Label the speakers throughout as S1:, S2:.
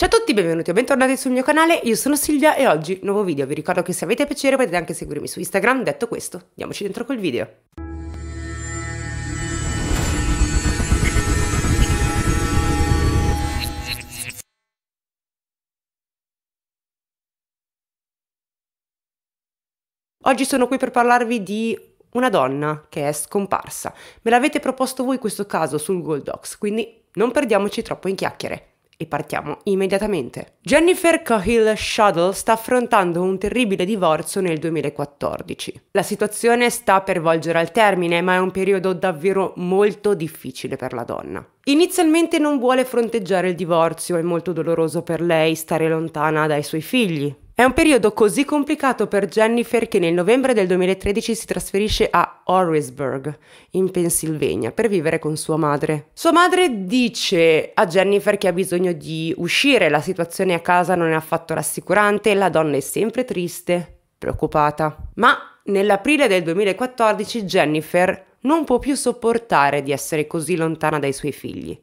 S1: Ciao a tutti, benvenuti o bentornati sul mio canale, io sono Silvia e oggi nuovo video. Vi ricordo che se avete piacere potete anche seguirmi su Instagram. Detto questo, andiamoci dentro col video. Oggi sono qui per parlarvi di una donna che è scomparsa. Me l'avete proposto voi questo caso sul Gold Ox, quindi non perdiamoci troppo in chiacchiere e partiamo immediatamente. Jennifer Cahill Shuttle sta affrontando un terribile divorzio nel 2014. La situazione sta per volgere al termine, ma è un periodo davvero molto difficile per la donna. Inizialmente non vuole fronteggiare il divorzio, è molto doloroso per lei stare lontana dai suoi figli, è un periodo così complicato per Jennifer che nel novembre del 2013 si trasferisce a Horrisburg, in Pennsylvania, per vivere con sua madre. Sua madre dice a Jennifer che ha bisogno di uscire, la situazione a casa non è affatto rassicurante, la donna è sempre triste, preoccupata. Ma nell'aprile del 2014 Jennifer non può più sopportare di essere così lontana dai suoi figli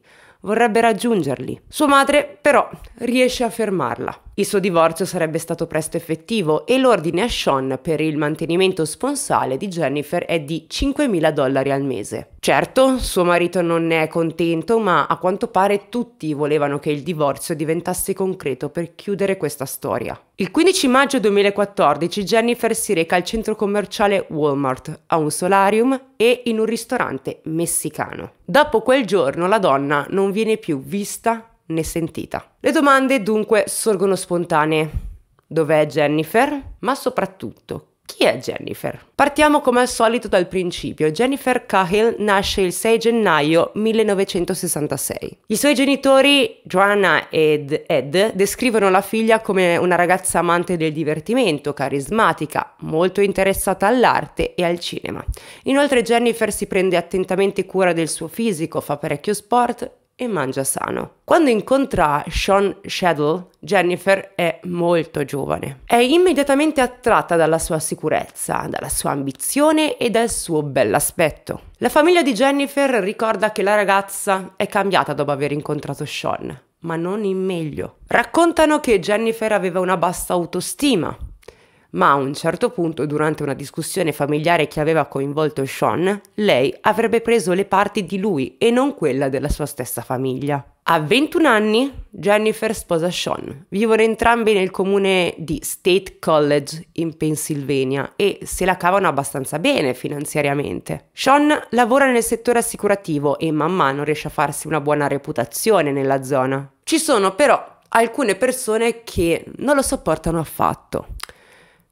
S1: vorrebbe raggiungerli. Sua madre, però, riesce a fermarla. Il suo divorzio sarebbe stato presto effettivo e l'ordine a Sean per il mantenimento sponsale di Jennifer è di 5.000 dollari al mese. Certo, suo marito non ne è contento, ma a quanto pare tutti volevano che il divorzio diventasse concreto per chiudere questa storia. Il 15 maggio 2014 Jennifer si reca al centro commerciale Walmart, a un solarium e in un ristorante messicano. Dopo quel giorno la donna non viene più vista né sentita. Le domande dunque sorgono spontanee. Dov'è Jennifer? Ma soprattutto, chi è Jennifer? Partiamo come al solito dal principio. Jennifer Cahill nasce il 6 gennaio 1966. I suoi genitori, Joanna ed Ed, descrivono la figlia come una ragazza amante del divertimento, carismatica, molto interessata all'arte e al cinema. Inoltre Jennifer si prende attentamente cura del suo fisico, fa parecchio sport e mangia sano. Quando incontra Sean Shadow, Jennifer è molto giovane. È immediatamente attratta dalla sua sicurezza, dalla sua ambizione e dal suo bell'aspetto. La famiglia di Jennifer ricorda che la ragazza è cambiata dopo aver incontrato Sean, ma non in meglio. Raccontano che Jennifer aveva una bassa autostima, ma a un certo punto, durante una discussione familiare che aveva coinvolto Sean, lei avrebbe preso le parti di lui e non quella della sua stessa famiglia. A 21 anni Jennifer sposa Sean. Vivono entrambi nel comune di State College in Pennsylvania e se la cavano abbastanza bene finanziariamente. Sean lavora nel settore assicurativo e man mano riesce a farsi una buona reputazione nella zona. Ci sono però alcune persone che non lo sopportano affatto.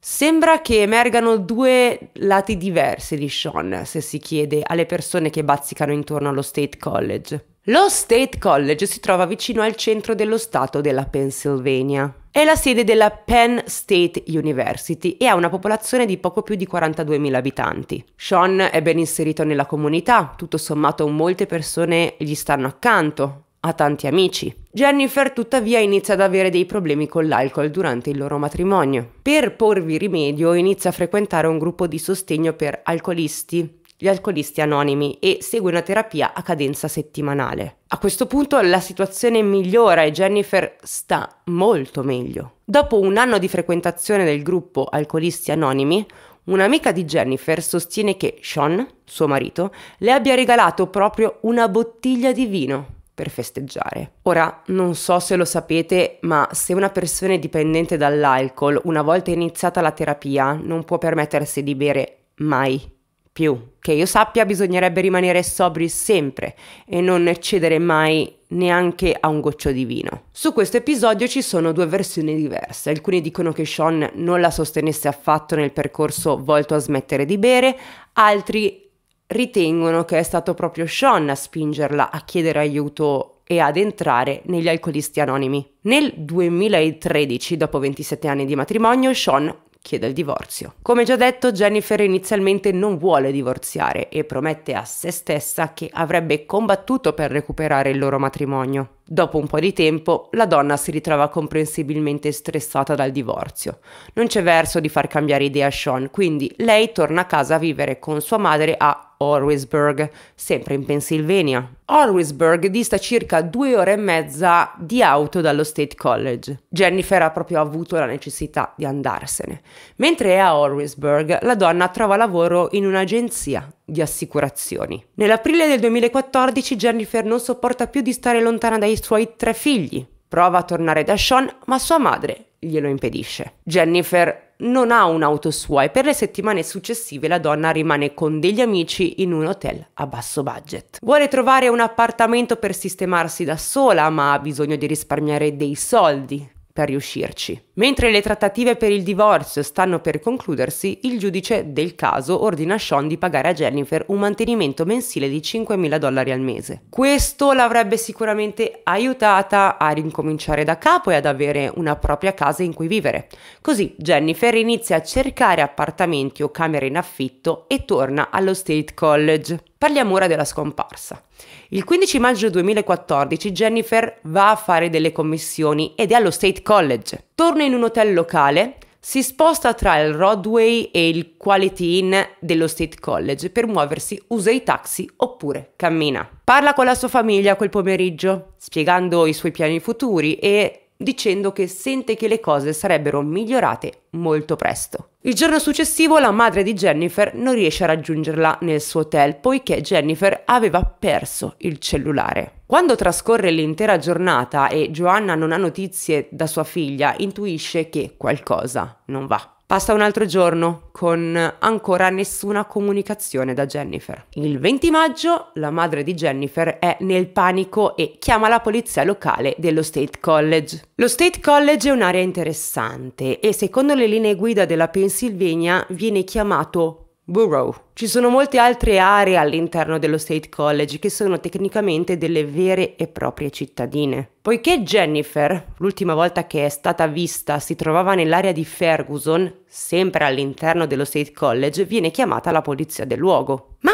S1: Sembra che emergano due lati diversi di Sean se si chiede alle persone che bazzicano intorno allo State College. Lo State College si trova vicino al centro dello stato della Pennsylvania. È la sede della Penn State University e ha una popolazione di poco più di 42.000 abitanti. Sean è ben inserito nella comunità, tutto sommato molte persone gli stanno accanto, ha tanti amici. Jennifer tuttavia inizia ad avere dei problemi con l'alcol durante il loro matrimonio. Per porvi rimedio inizia a frequentare un gruppo di sostegno per alcolisti, gli alcolisti anonimi, e segue una terapia a cadenza settimanale. A questo punto la situazione migliora e Jennifer sta molto meglio. Dopo un anno di frequentazione del gruppo Alcolisti Anonimi, Un'amica di Jennifer sostiene che Sean, suo marito, le abbia regalato proprio una bottiglia di vino per festeggiare. Ora, non so se lo sapete, ma se una persona è dipendente dall'alcol, una volta iniziata la terapia, non può permettersi di bere mai più. Che io sappia, bisognerebbe rimanere sobri sempre e non cedere mai neanche a un goccio di vino. Su questo episodio ci sono due versioni diverse. Alcuni dicono che Sean non la sostenesse affatto nel percorso volto a smettere di bere, altri ritengono che è stato proprio Sean a spingerla a chiedere aiuto e ad entrare negli alcolisti anonimi. Nel 2013, dopo 27 anni di matrimonio, Sean chiede il divorzio. Come già detto, Jennifer inizialmente non vuole divorziare e promette a se stessa che avrebbe combattuto per recuperare il loro matrimonio. Dopo un po' di tempo, la donna si ritrova comprensibilmente stressata dal divorzio. Non c'è verso di far cambiare idea a Sean, quindi lei torna a casa a vivere con sua madre a Horrisburg, sempre in Pennsylvania. Horrisburg dista circa due ore e mezza di auto dallo State College. Jennifer ha proprio avuto la necessità di andarsene. Mentre è a Horrisburg, la donna trova lavoro in un'agenzia di assicurazioni. Nell'aprile del 2014 Jennifer non sopporta più di stare lontana dai suoi tre figli. Prova a tornare da Sean, ma sua madre glielo impedisce. Jennifer non ha un'auto sua e per le settimane successive la donna rimane con degli amici in un hotel a basso budget. Vuole trovare un appartamento per sistemarsi da sola, ma ha bisogno di risparmiare dei soldi per riuscirci. Mentre le trattative per il divorzio stanno per concludersi, il giudice del caso ordina a Sean di pagare a Jennifer un mantenimento mensile di 5.000 dollari al mese. Questo l'avrebbe sicuramente aiutata a rincominciare da capo e ad avere una propria casa in cui vivere. Così Jennifer inizia a cercare appartamenti o camere in affitto e torna allo State College. Parliamo ora della scomparsa. Il 15 maggio 2014 Jennifer va a fare delle commissioni ed è allo State College. Torna in un hotel locale, si sposta tra il Rodway e il Quality Inn dello State College per muoversi, usa i taxi oppure cammina. Parla con la sua famiglia quel pomeriggio, spiegando i suoi piani futuri e dicendo che sente che le cose sarebbero migliorate molto presto. Il giorno successivo la madre di Jennifer non riesce a raggiungerla nel suo hotel poiché Jennifer aveva perso il cellulare. Quando trascorre l'intera giornata e Joanna non ha notizie da sua figlia, intuisce che qualcosa non va. Passa un altro giorno con ancora nessuna comunicazione da Jennifer. Il 20 maggio la madre di Jennifer è nel panico e chiama la polizia locale dello State College. Lo State College è un'area interessante e secondo le linee guida della Pennsylvania viene chiamato Borough. Ci sono molte altre aree all'interno dello State College che sono tecnicamente delle vere e proprie cittadine. Poiché Jennifer, l'ultima volta che è stata vista, si trovava nell'area di Ferguson, sempre all'interno dello State College, viene chiamata la polizia del luogo. Ma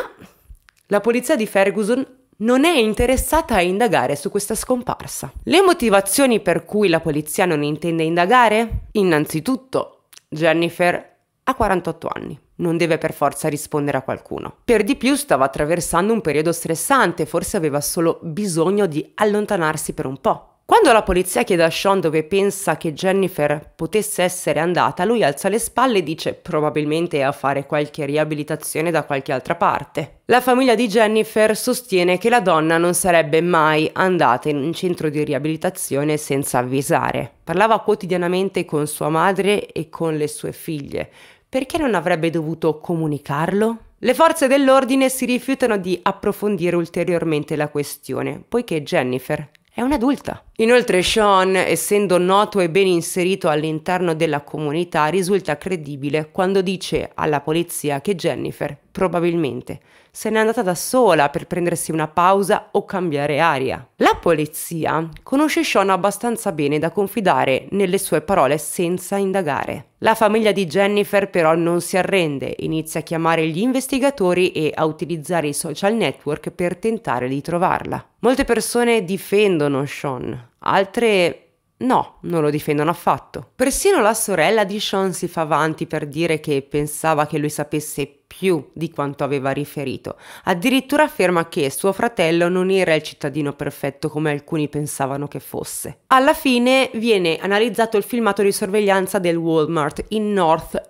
S1: la polizia di Ferguson non è interessata a indagare su questa scomparsa. Le motivazioni per cui la polizia non intende indagare? Innanzitutto, Jennifer ha 48 anni non deve per forza rispondere a qualcuno. Per di più stava attraversando un periodo stressante, forse aveva solo bisogno di allontanarsi per un po'. Quando la polizia chiede a Sean dove pensa che Jennifer potesse essere andata, lui alza le spalle e dice probabilmente a fare qualche riabilitazione da qualche altra parte. La famiglia di Jennifer sostiene che la donna non sarebbe mai andata in un centro di riabilitazione senza avvisare. Parlava quotidianamente con sua madre e con le sue figlie, perché non avrebbe dovuto comunicarlo? Le forze dell'ordine si rifiutano di approfondire ulteriormente la questione, poiché Jennifer è un'adulta. Inoltre Sean, essendo noto e ben inserito all'interno della comunità, risulta credibile quando dice alla polizia che Jennifer probabilmente se n'è andata da sola per prendersi una pausa o cambiare aria. La polizia conosce Sean abbastanza bene da confidare nelle sue parole senza indagare. La famiglia di Jennifer però non si arrende, inizia a chiamare gli investigatori e a utilizzare i social network per tentare di trovarla. Molte persone difendono Sean, altre No, non lo difendono affatto. Persino la sorella di Sean si fa avanti per dire che pensava che lui sapesse più di quanto aveva riferito. Addirittura afferma che suo fratello non era il cittadino perfetto come alcuni pensavano che fosse. Alla fine viene analizzato il filmato di sorveglianza del Walmart in North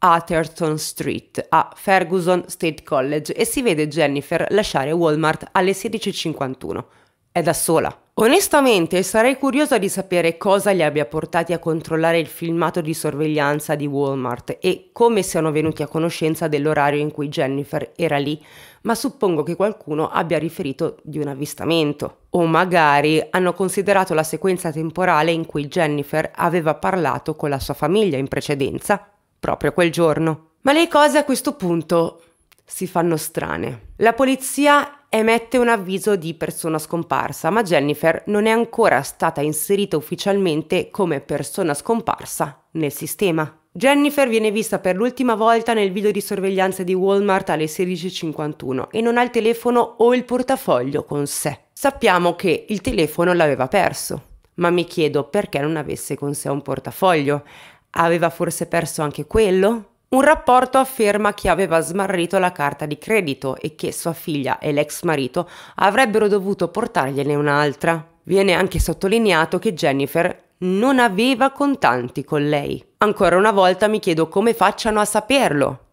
S1: Atherton Street a Ferguson State College e si vede Jennifer lasciare Walmart alle 16.51. È da sola. Onestamente sarei curiosa di sapere cosa li abbia portati a controllare il filmato di sorveglianza di Walmart e come siano venuti a conoscenza dell'orario in cui Jennifer era lì, ma suppongo che qualcuno abbia riferito di un avvistamento. O magari hanno considerato la sequenza temporale in cui Jennifer aveva parlato con la sua famiglia in precedenza, proprio quel giorno. Ma le cose a questo punto si fanno strane. La polizia emette un avviso di persona scomparsa, ma Jennifer non è ancora stata inserita ufficialmente come persona scomparsa nel sistema. Jennifer viene vista per l'ultima volta nel video di sorveglianza di Walmart alle 16.51 e non ha il telefono o il portafoglio con sé. Sappiamo che il telefono l'aveva perso, ma mi chiedo perché non avesse con sé un portafoglio. Aveva forse perso anche quello? Un rapporto afferma che aveva smarrito la carta di credito e che sua figlia e l'ex marito avrebbero dovuto portargliene un'altra. Viene anche sottolineato che Jennifer non aveva contanti con lei. Ancora una volta mi chiedo come facciano a saperlo,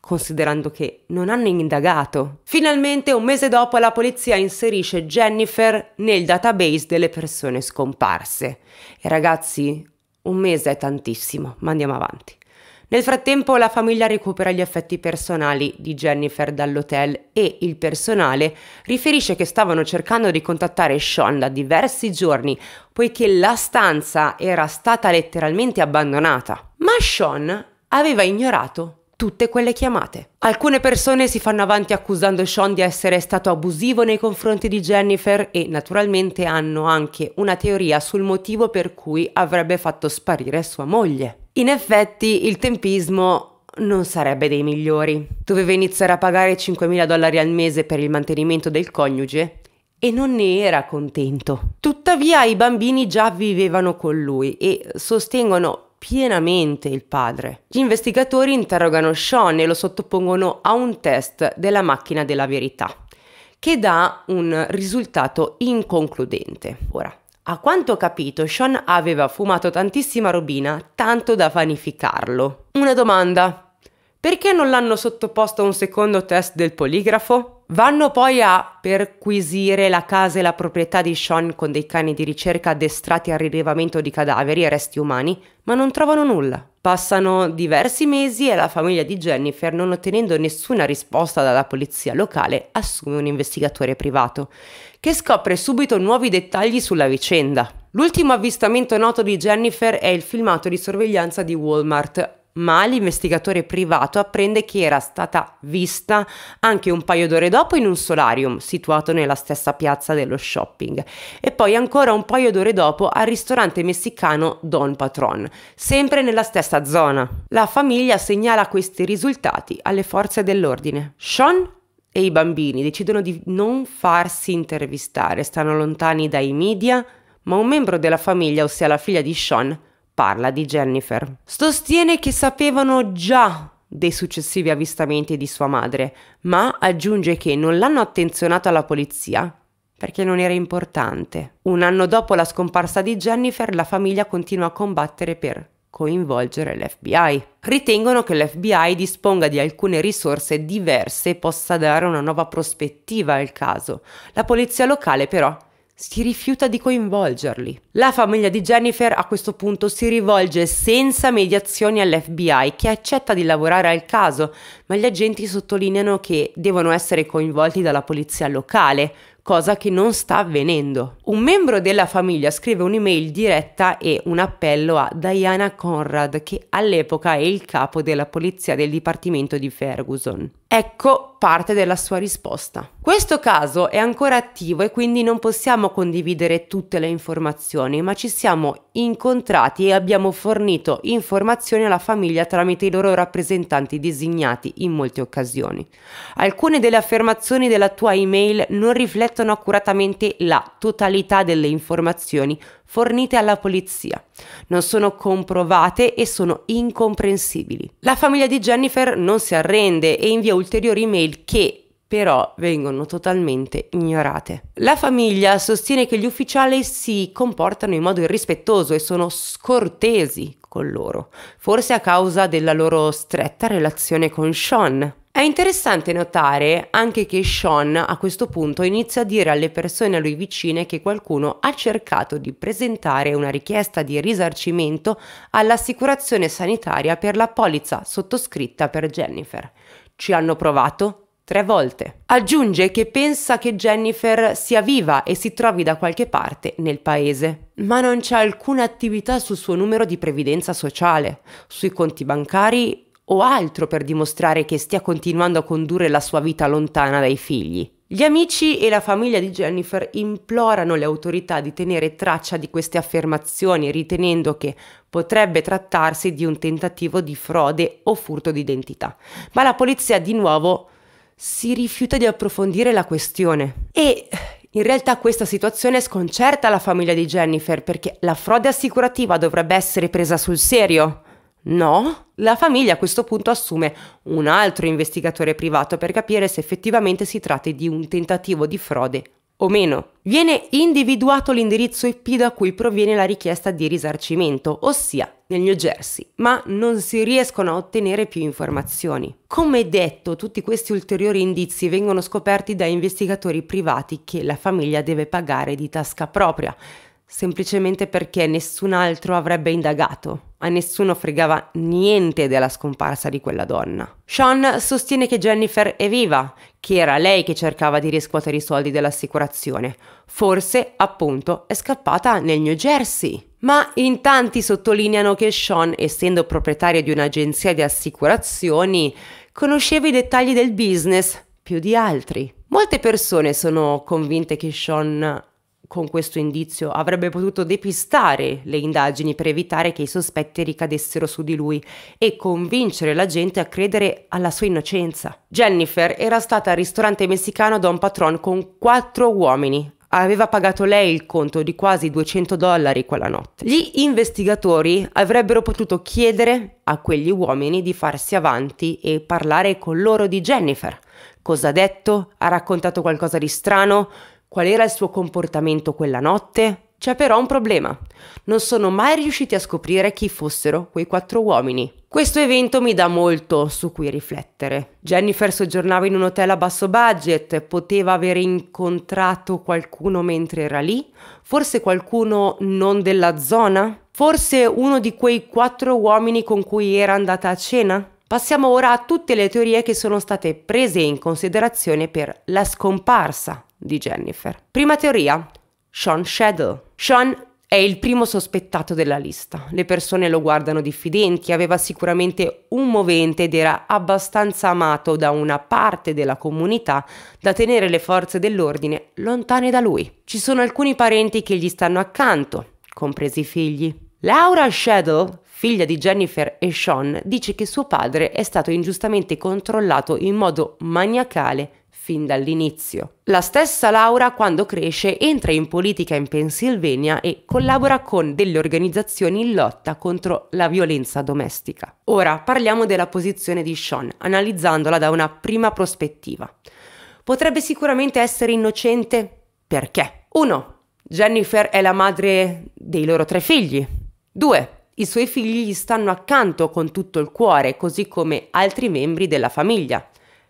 S1: considerando che non hanno indagato. Finalmente, un mese dopo, la polizia inserisce Jennifer nel database delle persone scomparse. E ragazzi, un mese è tantissimo, ma andiamo avanti. Nel frattempo la famiglia recupera gli effetti personali di Jennifer dall'hotel e il personale riferisce che stavano cercando di contattare Sean da diversi giorni poiché la stanza era stata letteralmente abbandonata. Ma Sean aveva ignorato tutte quelle chiamate. Alcune persone si fanno avanti accusando Sean di essere stato abusivo nei confronti di Jennifer e naturalmente hanno anche una teoria sul motivo per cui avrebbe fatto sparire sua moglie. In effetti il tempismo non sarebbe dei migliori. Doveva iniziare a pagare 5.000 dollari al mese per il mantenimento del coniuge e non ne era contento. Tuttavia i bambini già vivevano con lui e sostengono pienamente il padre. Gli investigatori interrogano Sean e lo sottopongono a un test della macchina della verità, che dà un risultato inconcludente. Ora, a quanto ho capito, Sean aveva fumato tantissima robina, tanto da vanificarlo. Una domanda. Perché non l'hanno sottoposto a un secondo test del poligrafo? Vanno poi a perquisire la casa e la proprietà di Sean con dei cani di ricerca addestrati al rilevamento di cadaveri e resti umani, ma non trovano nulla. Passano diversi mesi e la famiglia di Jennifer, non ottenendo nessuna risposta dalla polizia locale, assume un investigatore privato che scopre subito nuovi dettagli sulla vicenda. L'ultimo avvistamento noto di Jennifer è il filmato di sorveglianza di Walmart, ma l'investigatore privato apprende che era stata vista anche un paio d'ore dopo in un solarium situato nella stessa piazza dello shopping e poi ancora un paio d'ore dopo al ristorante messicano Don Patron, sempre nella stessa zona. La famiglia segnala questi risultati alle forze dell'ordine. Sean e i bambini decidono di non farsi intervistare, stanno lontani dai media, ma un membro della famiglia, ossia la figlia di Sean, parla di Jennifer. Sostiene che sapevano già dei successivi avvistamenti di sua madre, ma aggiunge che non l'hanno attenzionato alla polizia perché non era importante. Un anno dopo la scomparsa di Jennifer, la famiglia continua a combattere per coinvolgere l'FBI. Ritengono che l'FBI disponga di alcune risorse diverse e possa dare una nuova prospettiva al caso. La polizia locale però si rifiuta di coinvolgerli. La famiglia di Jennifer a questo punto si rivolge senza mediazioni all'FBI che accetta di lavorare al caso, ma gli agenti sottolineano che devono essere coinvolti dalla polizia locale, cosa che non sta avvenendo. Un membro della famiglia scrive un'email diretta e un appello a Diana Conrad, che all'epoca è il capo della polizia del dipartimento di Ferguson. Ecco parte della sua risposta. Questo caso è ancora attivo e quindi non possiamo condividere tutte le informazioni, ma ci siamo incontrati e abbiamo fornito informazioni alla famiglia tramite i loro rappresentanti designati in molte occasioni. Alcune delle affermazioni della tua email non riflettono accuratamente la totalità delle informazioni fornite alla polizia. Non sono comprovate e sono incomprensibili. La famiglia di Jennifer non si arrende e invia ulteriori mail che però vengono totalmente ignorate. La famiglia sostiene che gli ufficiali si comportano in modo irrispettoso e sono scortesi con loro, forse a causa della loro stretta relazione con Sean. È interessante notare anche che Sean a questo punto inizia a dire alle persone a lui vicine che qualcuno ha cercato di presentare una richiesta di risarcimento all'assicurazione sanitaria per la polizza sottoscritta per Jennifer. Ci hanno provato tre volte. Aggiunge che pensa che Jennifer sia viva e si trovi da qualche parte nel paese ma non c'è alcuna attività sul suo numero di previdenza sociale, sui conti bancari o altro per dimostrare che stia continuando a condurre la sua vita lontana dai figli. Gli amici e la famiglia di Jennifer implorano le autorità di tenere traccia di queste affermazioni, ritenendo che potrebbe trattarsi di un tentativo di frode o furto d'identità. Ma la polizia di nuovo si rifiuta di approfondire la questione e in realtà questa situazione sconcerta la famiglia di Jennifer perché la frode assicurativa dovrebbe essere presa sul serio. No, la famiglia a questo punto assume un altro investigatore privato per capire se effettivamente si tratta di un tentativo di frode o meno. Viene individuato l'indirizzo IP da cui proviene la richiesta di risarcimento, ossia nel New Jersey, ma non si riescono a ottenere più informazioni. Come detto, tutti questi ulteriori indizi vengono scoperti da investigatori privati che la famiglia deve pagare di tasca propria, semplicemente perché nessun altro avrebbe indagato. A nessuno fregava niente della scomparsa di quella donna. Sean sostiene che Jennifer è viva, che era lei che cercava di riscuotere i soldi dell'assicurazione. Forse, appunto, è scappata nel New Jersey. Ma in tanti sottolineano che Sean, essendo proprietario di un'agenzia di assicurazioni, conosceva i dettagli del business più di altri. Molte persone sono convinte che Sean con questo indizio avrebbe potuto depistare le indagini per evitare che i sospetti ricadessero su di lui e convincere la gente a credere alla sua innocenza. Jennifer era stata al ristorante messicano da un Patron con quattro uomini. Aveva pagato lei il conto di quasi 200 dollari quella notte. Gli investigatori avrebbero potuto chiedere a quegli uomini di farsi avanti e parlare con loro di Jennifer. Cosa ha detto? Ha raccontato qualcosa di strano? Qual era il suo comportamento quella notte? C'è però un problema. Non sono mai riusciti a scoprire chi fossero quei quattro uomini. Questo evento mi dà molto su cui riflettere. Jennifer soggiornava in un hotel a basso budget, poteva aver incontrato qualcuno mentre era lì, forse qualcuno non della zona, forse uno di quei quattro uomini con cui era andata a cena. Passiamo ora a tutte le teorie che sono state prese in considerazione per la scomparsa di Jennifer. Prima teoria, Sean Shadow. Sean è il primo sospettato della lista. Le persone lo guardano diffidenti, aveva sicuramente un movente ed era abbastanza amato da una parte della comunità da tenere le forze dell'ordine lontane da lui. Ci sono alcuni parenti che gli stanno accanto, compresi i figli. Laura Shadow, figlia di Jennifer e Sean, dice che suo padre è stato ingiustamente controllato in modo maniacale fin dall'inizio. La stessa Laura, quando cresce, entra in politica in Pennsylvania e collabora con delle organizzazioni in lotta contro la violenza domestica. Ora parliamo della posizione di Sean, analizzandola da una prima prospettiva. Potrebbe sicuramente essere innocente? Perché? 1. Jennifer è la madre dei loro tre figli. 2. I suoi figli gli stanno accanto con tutto il cuore, così come altri membri della famiglia.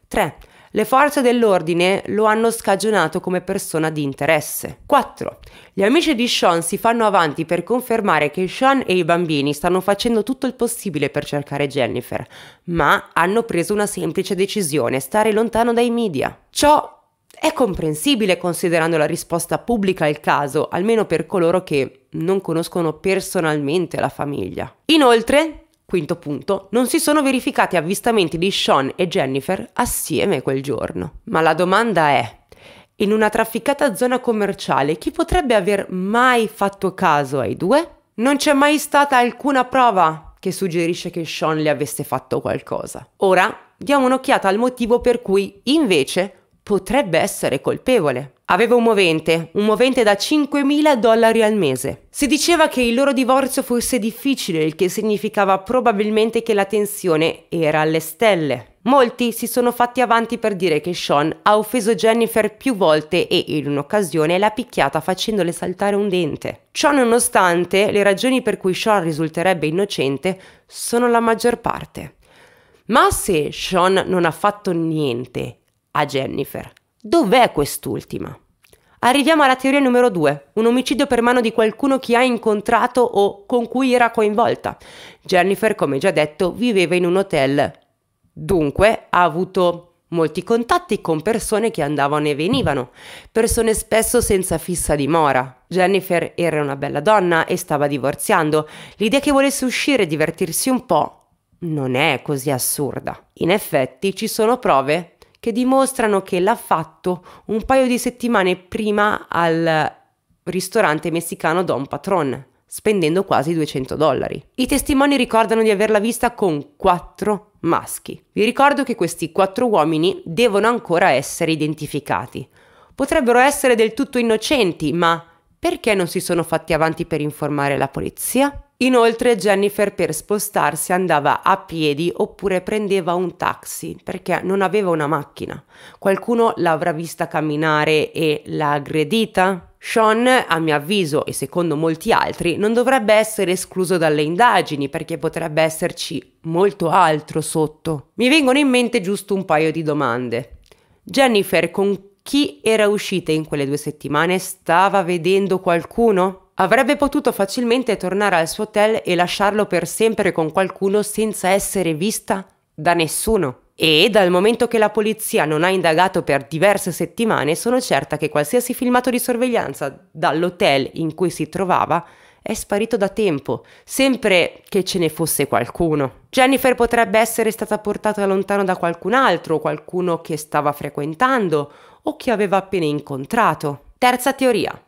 S1: 3. Le forze dell'ordine lo hanno scagionato come persona di interesse. 4. Gli amici di Sean si fanno avanti per confermare che Sean e i bambini stanno facendo tutto il possibile per cercare Jennifer, ma hanno preso una semplice decisione, stare lontano dai media. Ciò è comprensibile considerando la risposta pubblica al caso, almeno per coloro che non conoscono personalmente la famiglia. Inoltre, Quinto punto, non si sono verificati avvistamenti di Sean e Jennifer assieme quel giorno. Ma la domanda è, in una trafficata zona commerciale, chi potrebbe aver mai fatto caso ai due? Non c'è mai stata alcuna prova che suggerisce che Sean le avesse fatto qualcosa. Ora diamo un'occhiata al motivo per cui, invece, potrebbe essere colpevole. Aveva un movente, un movente da 5.000 dollari al mese. Si diceva che il loro divorzio fosse difficile, il che significava probabilmente che la tensione era alle stelle. Molti si sono fatti avanti per dire che Sean ha offeso Jennifer più volte e in un'occasione l'ha picchiata facendole saltare un dente. Ciò nonostante, le ragioni per cui Sean risulterebbe innocente sono la maggior parte. Ma se Sean non ha fatto niente a Jennifer. Dov'è quest'ultima? Arriviamo alla teoria numero 2, un omicidio per mano di qualcuno che ha incontrato o con cui era coinvolta. Jennifer, come già detto, viveva in un hotel, dunque ha avuto molti contatti con persone che andavano e venivano, persone spesso senza fissa dimora. Jennifer era una bella donna e stava divorziando, l'idea che volesse uscire e divertirsi un po' non è così assurda. In effetti ci sono prove che dimostrano che l'ha fatto un paio di settimane prima al ristorante messicano Don Patron, spendendo quasi 200 dollari. I testimoni ricordano di averla vista con quattro maschi. Vi ricordo che questi quattro uomini devono ancora essere identificati. Potrebbero essere del tutto innocenti, ma perché non si sono fatti avanti per informare la polizia? Inoltre Jennifer per spostarsi andava a piedi oppure prendeva un taxi perché non aveva una macchina. Qualcuno l'avrà vista camminare e l'ha aggredita? Sean, a mio avviso e secondo molti altri, non dovrebbe essere escluso dalle indagini perché potrebbe esserci molto altro sotto. Mi vengono in mente giusto un paio di domande. Jennifer con chi era uscita in quelle due settimane? Stava vedendo qualcuno? Avrebbe potuto facilmente tornare al suo hotel e lasciarlo per sempre con qualcuno senza essere vista da nessuno. E dal momento che la polizia non ha indagato per diverse settimane, sono certa che qualsiasi filmato di sorveglianza dall'hotel in cui si trovava è sparito da tempo, sempre che ce ne fosse qualcuno. Jennifer potrebbe essere stata portata lontano da qualcun altro, qualcuno che stava frequentando o che aveva appena incontrato. Terza teoria.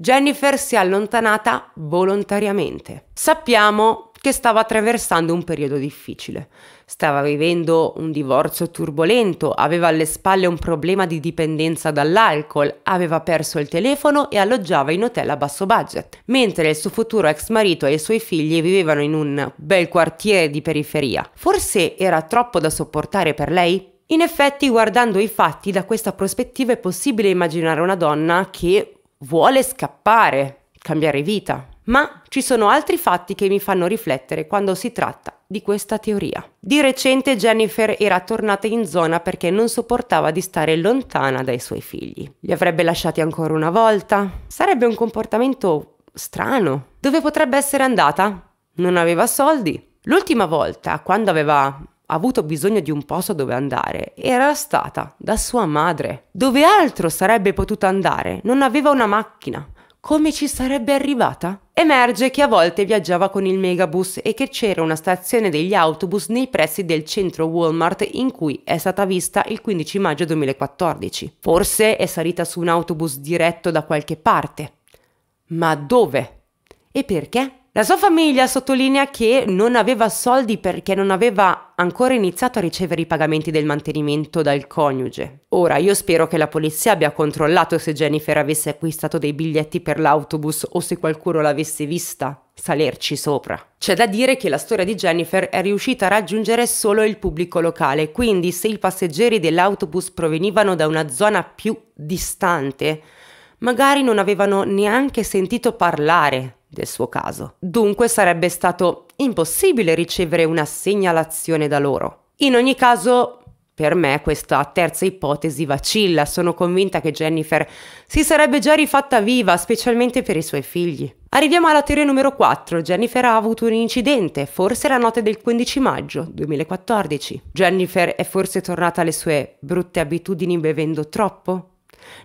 S1: Jennifer si è allontanata volontariamente. Sappiamo che stava attraversando un periodo difficile. Stava vivendo un divorzio turbolento, aveva alle spalle un problema di dipendenza dall'alcol, aveva perso il telefono e alloggiava in hotel a basso budget, mentre il suo futuro ex marito e i suoi figli vivevano in un bel quartiere di periferia. Forse era troppo da sopportare per lei? In effetti, guardando i fatti da questa prospettiva è possibile immaginare una donna che vuole scappare, cambiare vita. Ma ci sono altri fatti che mi fanno riflettere quando si tratta di questa teoria. Di recente Jennifer era tornata in zona perché non sopportava di stare lontana dai suoi figli. Li avrebbe lasciati ancora una volta? Sarebbe un comportamento strano. Dove potrebbe essere andata? Non aveva soldi. L'ultima volta, quando aveva avuto bisogno di un posto dove andare, era stata da sua madre. Dove altro sarebbe potuta andare? Non aveva una macchina. Come ci sarebbe arrivata? Emerge che a volte viaggiava con il megabus e che c'era una stazione degli autobus nei pressi del centro Walmart in cui è stata vista il 15 maggio 2014. Forse è salita su un autobus diretto da qualche parte. Ma dove? E perché? La sua famiglia sottolinea che non aveva soldi perché non aveva ancora iniziato a ricevere i pagamenti del mantenimento dal coniuge. Ora io spero che la polizia abbia controllato se Jennifer avesse acquistato dei biglietti per l'autobus o se qualcuno l'avesse vista salerci sopra. C'è da dire che la storia di Jennifer è riuscita a raggiungere solo il pubblico locale, quindi se i passeggeri dell'autobus provenivano da una zona più distante, magari non avevano neanche sentito parlare del suo caso. Dunque sarebbe stato impossibile ricevere una segnalazione da loro. In ogni caso, per me questa terza ipotesi vacilla, sono convinta che Jennifer si sarebbe già rifatta viva, specialmente per i suoi figli. Arriviamo alla teoria numero 4. Jennifer ha avuto un incidente, forse la notte del 15 maggio 2014. Jennifer è forse tornata alle sue brutte abitudini bevendo troppo?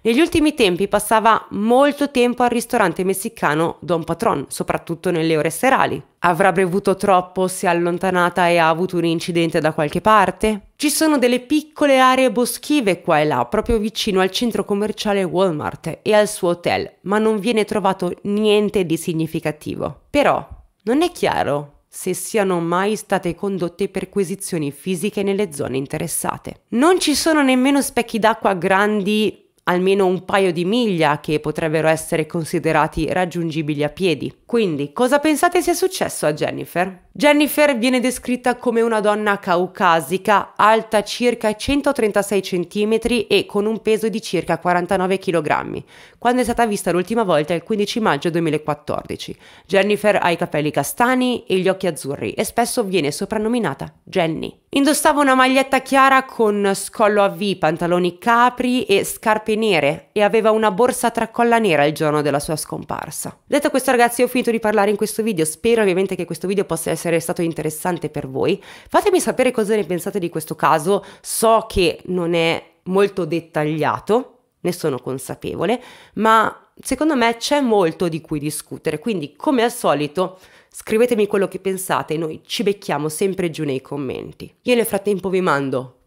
S1: Negli ultimi tempi passava molto tempo al ristorante messicano Don Patron, soprattutto nelle ore serali. Avrà bevuto troppo, si è allontanata e ha avuto un incidente da qualche parte? Ci sono delle piccole aree boschive qua e là, proprio vicino al centro commerciale Walmart e al suo hotel, ma non viene trovato niente di significativo. Però non è chiaro se siano mai state condotte perquisizioni fisiche nelle zone interessate. Non ci sono nemmeno specchi d'acqua grandi almeno un paio di miglia che potrebbero essere considerati raggiungibili a piedi. Quindi, cosa pensate sia successo a Jennifer? Jennifer viene descritta come una donna caucasica, alta circa 136 cm e con un peso di circa 49 kg, quando è stata vista l'ultima volta il 15 maggio 2014. Jennifer ha i capelli castani e gli occhi azzurri e spesso viene soprannominata Jenny. Indossava una maglietta chiara con scollo a V, pantaloni capri e scarpe nere e aveva una borsa a tracolla nera il giorno della sua scomparsa. Detto questo ragazzi ho finito di parlare in questo video, spero ovviamente che questo video possa essere essere stato interessante per voi. Fatemi sapere cosa ne pensate di questo caso, so che non è molto dettagliato, ne sono consapevole, ma secondo me c'è molto di cui discutere, quindi come al solito scrivetemi quello che pensate, noi ci becchiamo sempre giù nei commenti. Io nel frattempo vi mando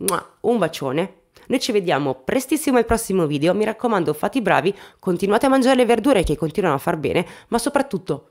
S1: un bacione, noi ci vediamo prestissimo al prossimo video, mi raccomando fate i bravi, continuate a mangiare le verdure che continuano a far bene, ma soprattutto